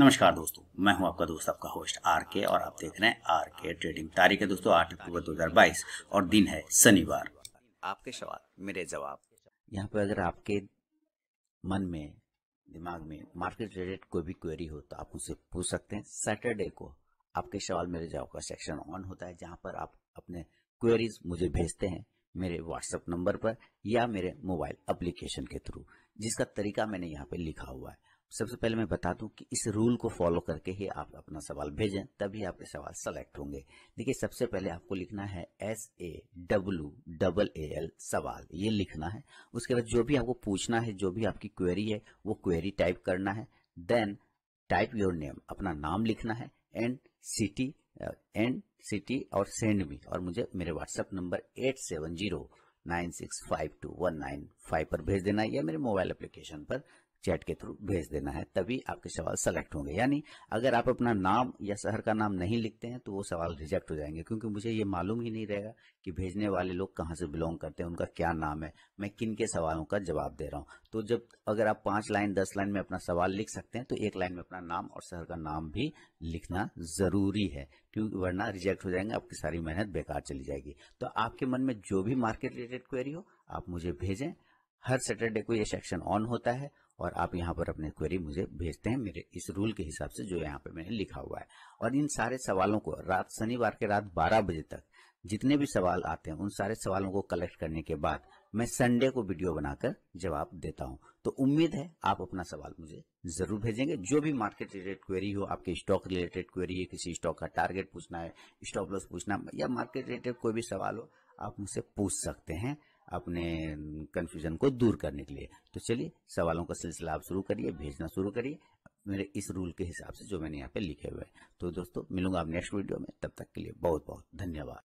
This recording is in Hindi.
नमस्कार दोस्तों मैं हूं आपका दोस्त आपका होस्ट आर के और आप देख रहे हैं आर के ट्रेडिंग तारीख है दोस्तों आठ अक्टूबर दो हजार बाईस और दिन है शनिवार आपके सवाल मेरे जवाब यहाँ पर अगर आपके मन में दिमाग में मार्केट रिलेटेड कोई भी क्वेरी हो तो आप उसे पूछ सकते हैं सैटरडे को आपके सवाल मेरे जवाब का सेक्शन ऑन होता है जहाँ पर आप अपने क्वेरीज मुझे भेजते हैं मेरे व्हाट्सएप नंबर पर या मेरे मोबाइल एप्लीकेशन के थ्रू जिसका तरीका मैंने यहाँ पे लिखा हुआ है सबसे पहले मैं बता दूं कि इस रूल को फॉलो करके ही आप अपना सवाल भेजें तभी आपके सवाल सेलेक्ट होंगे देखिए सबसे पहले आपको लिखना है S A W double A L सवाल ये लिखना है उसके बाद जो भी आपको पूछना है जो भी आपकी क्वेरी है वो क्वेरी टाइप करना है देन टाइप योर नेम अपना नाम लिखना है एंड सिटी एंड सिटी और सेंड मी और मुझे मेरे WhatsApp number eight seven zero nine six five two one nine five पर भेज देना या मेरे मोबाइल एप्लीकेशन पर चैट के थ्रू भेज देना है तभी आपके सवाल सेलेक्ट होंगे यानी अगर आप अपना नाम या शहर का नाम नहीं लिखते हैं तो वो सवाल रिजेक्ट हो जाएंगे क्योंकि मुझे ये मालूम ही नहीं रहेगा कि भेजने वाले लोग कहाँ से बिलोंग करते हैं उनका क्या नाम है मैं किन के सवालों का जवाब दे रहा हूँ तो जब अगर आप पांच लाइन दस लाइन में अपना सवाल लिख सकते हैं तो एक लाइन में अपना नाम और शहर का नाम भी लिखना जरूरी है क्योंकि वरना रिजेक्ट हो जाएंगे आपकी सारी मेहनत बेकार चली जाएगी तो आपके मन में जो भी मार्केट रिलेटेड क्वेरी हो आप मुझे भेजें हर सैटरडे को ये सेक्शन ऑन होता है और आप यहाँ पर अपने क्वेरी मुझे भेजते हैं मेरे इस रूल के हिसाब से जो यहाँ पर मैंने लिखा हुआ है और इन सारे सवालों को रात शनिवार के रात 12 बजे तक जितने भी सवाल आते हैं उन सारे सवालों को कलेक्ट करने के बाद मैं संडे को वीडियो बनाकर जवाब देता हूं तो उम्मीद है आप अपना सवाल मुझे जरूर भेजेंगे जो भी मार्केट रिलेटेड क्वेरी हो आपके स्टॉक रिलेटेड क्वेरी है किसी स्टॉक का टारगेट पूछना है स्टॉप लॉस पूछना या मार्केट रिलेटेड कोई भी सवाल हो आप मुझसे पूछ सकते हैं अपने कन्फ्यूजन को दूर करने के लिए तो चलिए सवालों का सिलसिला आप शुरू करिए भेजना शुरू करिए मेरे इस रूल के हिसाब से जो मैंने यहाँ पे लिखे हुए हैं तो दोस्तों मिलूंगा आप नेक्स्ट वीडियो में तब तक के लिए बहुत बहुत धन्यवाद